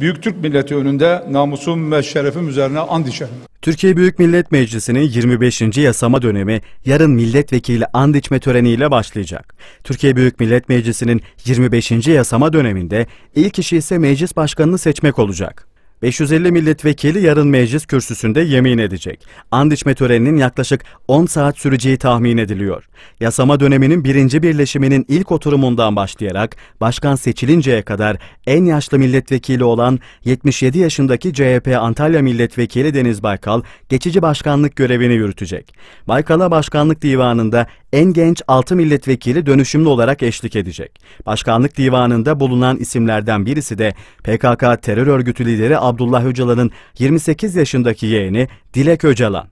Büyük Türk milleti önünde namusum ve şerefim üzerine and içerim. Türkiye Büyük Millet Meclisi'nin 25. yasama dönemi yarın milletvekili and içme töreniyle başlayacak. Türkiye Büyük Millet Meclisi'nin 25. yasama döneminde ilk işi ise meclis başkanını seçmek olacak. 550 milletvekili yarın meclis kürsüsünde yemin edecek. And içme töreninin yaklaşık 10 saat süreceği tahmin ediliyor. Yasama döneminin birinci birleşiminin ilk oturumundan başlayarak başkan seçilinceye kadar en yaşlı milletvekili olan 77 yaşındaki CHP Antalya Milletvekili Deniz Baykal geçici başkanlık görevini yürütecek. Baykal'a başkanlık divanında en genç 6 milletvekili dönüşümlü olarak eşlik edecek. Başkanlık divanında bulunan isimlerden birisi de PKK terör örgütü lideri Abdullah Öcalan'ın 28 yaşındaki yeğeni Dilek Öcalan.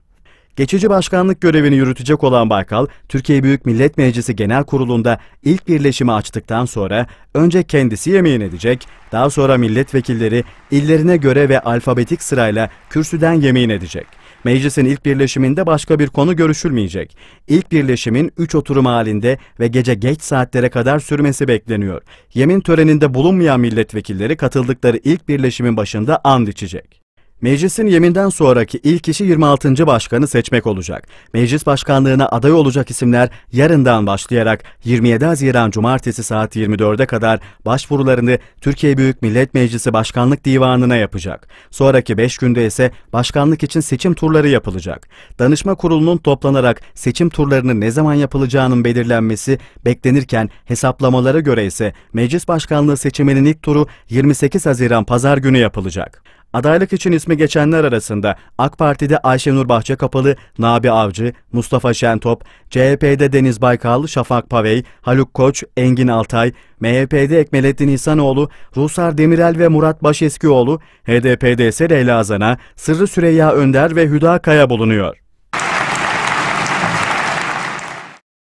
Geçici başkanlık görevini yürütecek olan Baykal, Türkiye Büyük Millet Meclisi Genel Kurulu'nda ilk birleşimi açtıktan sonra önce kendisi yemeğin edecek, daha sonra milletvekilleri illerine göre ve alfabetik sırayla kürsüden yemeğin edecek. Meclisin ilk birleşiminde başka bir konu görüşülmeyecek. İlk birleşimin 3 oturum halinde ve gece geç saatlere kadar sürmesi bekleniyor. Yemin töreninde bulunmayan milletvekilleri katıldıkları ilk birleşimin başında and içecek. Meclisin yeminden sonraki ilk kişi 26. başkanı seçmek olacak. Meclis başkanlığına aday olacak isimler yarından başlayarak 27 Haziran Cumartesi saat 24'e kadar başvurularını Türkiye Büyük Millet Meclisi Başkanlık Divanı'na yapacak. Sonraki 5 günde ise başkanlık için seçim turları yapılacak. Danışma kurulunun toplanarak seçim turlarının ne zaman yapılacağının belirlenmesi beklenirken hesaplamalara göre ise meclis başkanlığı seçiminin ilk turu 28 Haziran Pazar günü yapılacak. Adaylık için ismi geçenler arasında AK Parti'de Ayşenur Bahçe Kapalı, Nabi Avcı, Mustafa Şentop, CHP'de Deniz Baykal, Şafak Pavey, Haluk Koç, Engin Altay, MHP'de Ekmelettin İhsanoğlu, Rusar Demirel ve Murat Başeskioğlu, HDP'de ise Leyla Azana, Sırrı Süreyya Önder ve Hüda Kaya bulunuyor.